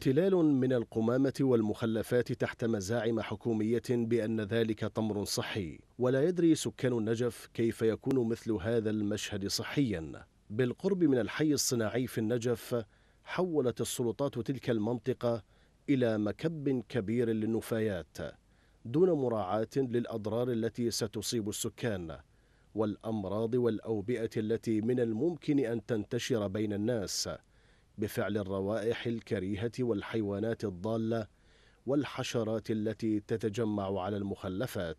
احتلال من القمامة والمخلفات تحت مزاعم حكومية بأن ذلك تمر صحي ولا يدري سكان النجف كيف يكون مثل هذا المشهد صحيا بالقرب من الحي الصناعي في النجف حولت السلطات تلك المنطقة إلى مكب كبير للنفايات دون مراعاة للأضرار التي ستصيب السكان والأمراض والأوبئة التي من الممكن أن تنتشر بين الناس بفعل الروائح الكريهه والحيوانات الضاله والحشرات التي تتجمع على المخلفات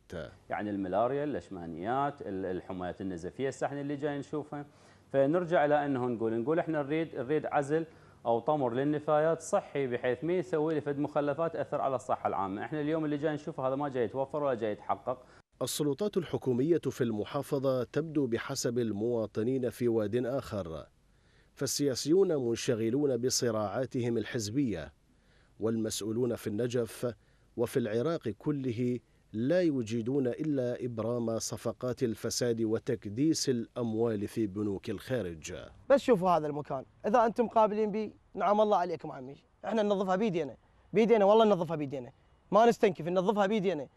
يعني الملاريا الاشمانيات الحميات النزفيه السحن اللي جاي نشوفها فنرجع الى انه نقول نقول احنا نريد نريد عزل او طمر للنفايات صحي بحيث ما يسوي لي فد مخلفات اثر على الصحه العامه، احنا اليوم اللي جاي نشوفه هذا ما جاي يتوفر ولا جاي يتحقق. السلطات الحكوميه في المحافظه تبدو بحسب المواطنين في واد اخر، فالسياسيون منشغلون بصراعاتهم الحزبية والمسؤولون في النجف وفي العراق كله لا يجيدون إلا إبرام صفقات الفساد وتكديس الأموال في بنوك الخارج بس شوفوا هذا المكان إذا أنتم قابلين بي نعم الله عليكم عمي إحنا ننظفها بيدينا بيدينا والله ننظفها بيدينا ما نستنكف ننظفها بيدينا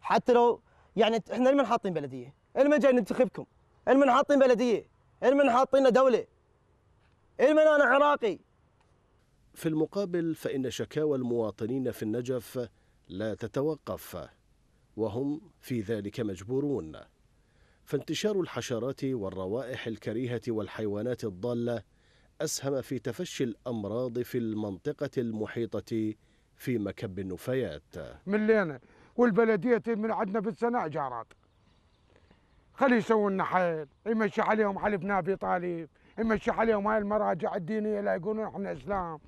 حتى لو يعني إحنا لمن حاطين بلدية لمن جاي ننتخبكم لمن حاطين بلدية لمن حاطين دولة المن أنا عراقي في المقابل فإن شكاوى المواطنين في النجف لا تتوقف وهم في ذلك مجبورون فانتشار الحشرات والروائح الكريهة والحيوانات الضالة أسهم في تفشي الأمراض في المنطقة المحيطة في مكب النفايات ملينا والبلدية من عندنا في السنة جارات خلي يسوون لنا حيل يمشي عليهم حلف نبي طالب يمشي عليهم هاي المراجع الدينيه لا يقولون احنا اسلام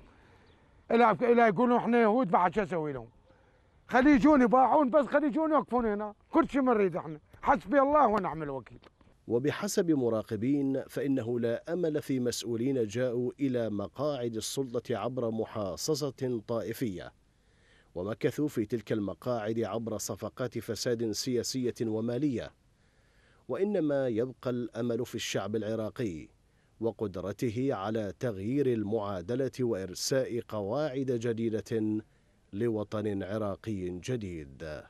لا يقولون احنا يهود بعد شو اسوي لهم؟ خلي يجون يباعون بس خلي يجون يوقفون هنا كل شيء نريد احنا حسبي الله ونعم الوكيل وبحسب مراقبين فإنه لا أمل في مسؤولين جاءوا إلى مقاعد السلطة عبر محاصصة طائفية ومكثوا في تلك المقاعد عبر صفقات فساد سياسية ومالية وإنما يبقى الأمل في الشعب العراقي وقدرته على تغيير المعادله وارساء قواعد جديده لوطن عراقي جديد